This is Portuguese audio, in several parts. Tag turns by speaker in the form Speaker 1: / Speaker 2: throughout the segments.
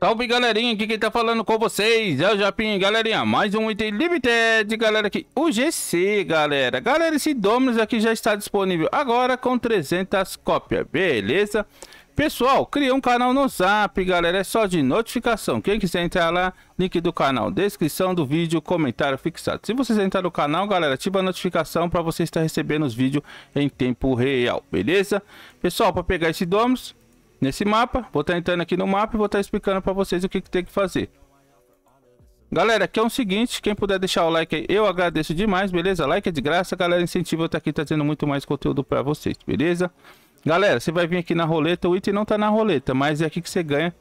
Speaker 1: Salve galerinha, aqui quem tá falando com vocês é o Japim, galerinha, mais um item limited, galera, aqui, o GC, galera, galera, esse Dominus aqui já está disponível agora com 300 cópias, beleza? Pessoal, criei um canal no Zap, galera, é só de notificação, quem quiser entrar lá, link do canal, descrição do vídeo, comentário fixado. Se vocês entrar no canal, galera, ativa a notificação para você estar recebendo os vídeos em tempo real, beleza? Pessoal, para pegar esse Dominus, nesse mapa. Vou estar tá entrando aqui no mapa e vou estar tá explicando para vocês o que, que tem que fazer. Galera, aqui é o seguinte, quem puder deixar o like aí, eu agradeço demais, beleza? Like é de graça, galera, incentivo eu estar tá aqui trazendo muito mais conteúdo para vocês, beleza? Galera, você vai vir aqui na roleta, o item não tá na roleta, mas é aqui que você ganha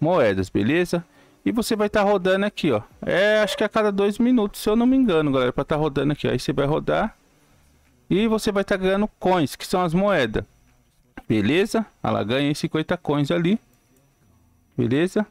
Speaker 1: moedas, beleza? E você vai estar tá rodando aqui, ó. É, acho que a cada dois minutos, se eu não me engano, galera, para estar tá rodando aqui. Ó. Aí você vai rodar e você vai estar tá ganhando coins, que são as moedas. Beleza? Ela ganha 50 coins ali. Beleza?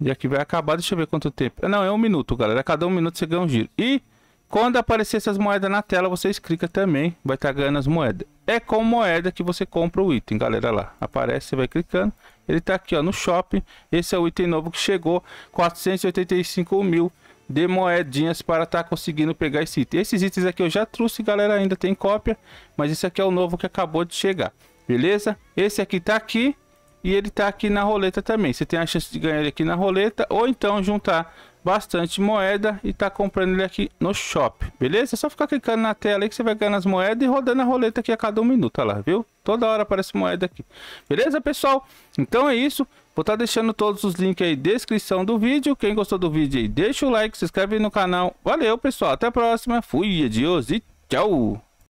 Speaker 1: E aqui vai acabar, deixa eu ver quanto tempo. Não, é um minuto, galera. A cada um minuto você ganha um giro. E quando aparecer essas moedas na tela, vocês clicam também. Vai estar tá ganhando as moedas. É com moeda que você compra o item, galera, lá. Aparece, você vai clicando. Ele tá aqui, ó, no shopping. Esse é o item novo que chegou. 485 mil de moedinhas para estar tá conseguindo pegar esse item. Esses itens aqui eu já trouxe, galera, ainda tem cópia. Mas esse aqui é o novo que acabou de chegar. Beleza? Esse aqui tá aqui e ele tá aqui na roleta também. Você tem a chance de ganhar ele aqui na roleta ou então juntar bastante moeda e tá comprando ele aqui no shopping, beleza? É só ficar clicando na tela aí que você vai ganhando as moedas e rodando a roleta aqui a cada um minuto, olha lá, viu? Toda hora aparece moeda aqui, beleza, pessoal? Então é isso, vou estar tá deixando todos os links aí descrição do vídeo. Quem gostou do vídeo aí, deixa o like, se inscreve no canal. Valeu, pessoal, até a próxima. Fui, adios e tchau!